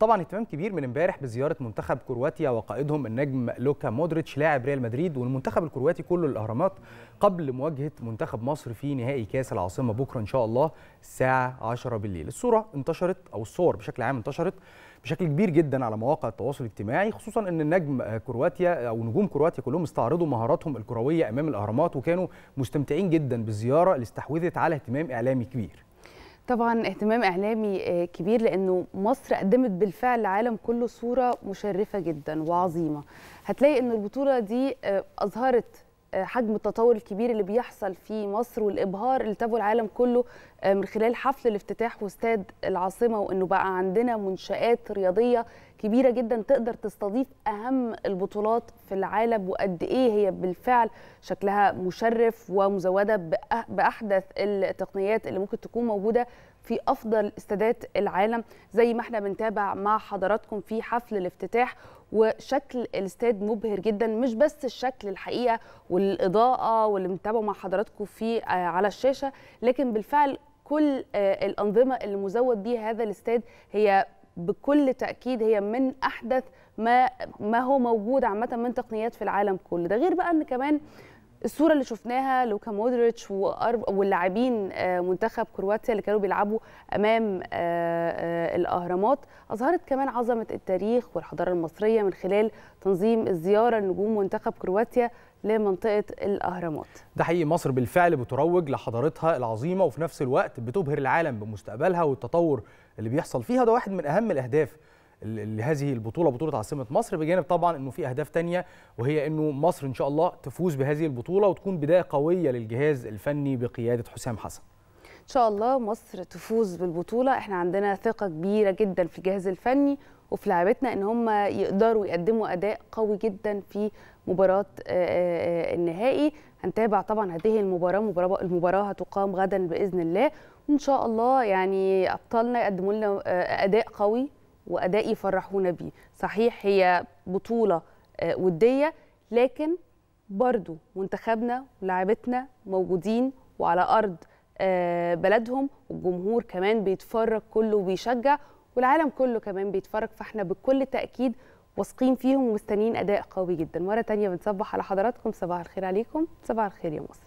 طبعا اهتمام كبير من امبارح بزياره منتخب كرواتيا وقائدهم النجم لوكا مودريتش لاعب ريال مدريد والمنتخب الكرواتي كله الاهرامات قبل مواجهه منتخب مصر في نهائي كاس العاصمه بكره ان شاء الله الساعه 10 بالليل الصوره انتشرت او الصور بشكل عام انتشرت بشكل كبير جدا على مواقع التواصل الاجتماعي خصوصا ان النجم كرواتيا او نجوم كرواتيا كلهم استعرضوا مهاراتهم الكرويه امام الاهرامات وكانوا مستمتعين جدا بالزياره اللي استحوذت على اهتمام اعلامي كبير طبعا اهتمام اعلامي آه، كبير لانه مصر قدمت بالفعل العالم كله صوره مشرفه جدا وعظيمه هتلاقي ان البطوله دي آه، اظهرت آه، حجم التطور الكبير اللي بيحصل في مصر والابهار اللي تابعه العالم كله آه، من خلال حفل الافتتاح واستاد العاصمه وانه بقى عندنا منشات رياضيه كبيره جدا تقدر تستضيف اهم البطولات في العالم وقد ايه هي بالفعل شكلها مشرف ومزوده باحدث التقنيات اللي ممكن تكون موجوده في افضل استادات العالم زي ما احنا بنتابع مع حضراتكم في حفل الافتتاح وشكل الاستاد مبهر جدا مش بس الشكل الحقيقه والاضاءه واللي بنتابعه مع حضراتكم في آه، على الشاشه لكن بالفعل كل آه، الانظمه اللي مزود بيها هذا الاستاد هي بكل تاكيد هي من احدث ما ما هو موجود عامه من تقنيات في العالم كله ده غير بقى ان كمان الصوره اللي شفناها لوكا مودريتش واللاعبين آه، منتخب كرواتيا اللي كانوا بيلعبوا امام آه، آه، الاهرامات اظهرت كمان عظمه التاريخ والحضاره المصريه من خلال تنظيم الزياره لنجوم منتخب كرواتيا لمنطقه الاهرامات. ده حقيقي مصر بالفعل بتروج لحضارتها العظيمه وفي نفس الوقت بتبهر العالم بمستقبلها والتطور اللي بيحصل فيها ده واحد من اهم الاهداف لهذه البطوله بطوله عاصمه مصر بجانب طبعا انه في اهداف ثانيه وهي انه مصر ان شاء الله تفوز بهذه البطوله وتكون بدايه قويه للجهاز الفني بقياده حسام حسن ان شاء الله مصر تفوز بالبطوله احنا عندنا ثقه كبيره جدا في الجهاز الفني وفي لعبتنا ان هم يقدروا يقدموا اداء قوي جدا في مباراه النهائي هنتابع طبعا هذه المباراه المباراه هتقام غدا باذن الله وان شاء الله يعني ابطالنا يقدموا لنا اداء قوي واداء يفرحونا بيه صحيح هي بطوله آه، وديه لكن برضو منتخبنا ولاعبتنا موجودين وعلى ارض آه، بلدهم والجمهور كمان بيتفرج كله وبيشجع والعالم كله كمان بيتفرج فاحنا بكل تاكيد واثقين فيهم ومستنيين اداء قوي جدا مره تانية بنصبح على حضراتكم صباح الخير عليكم صباح الخير يا مصر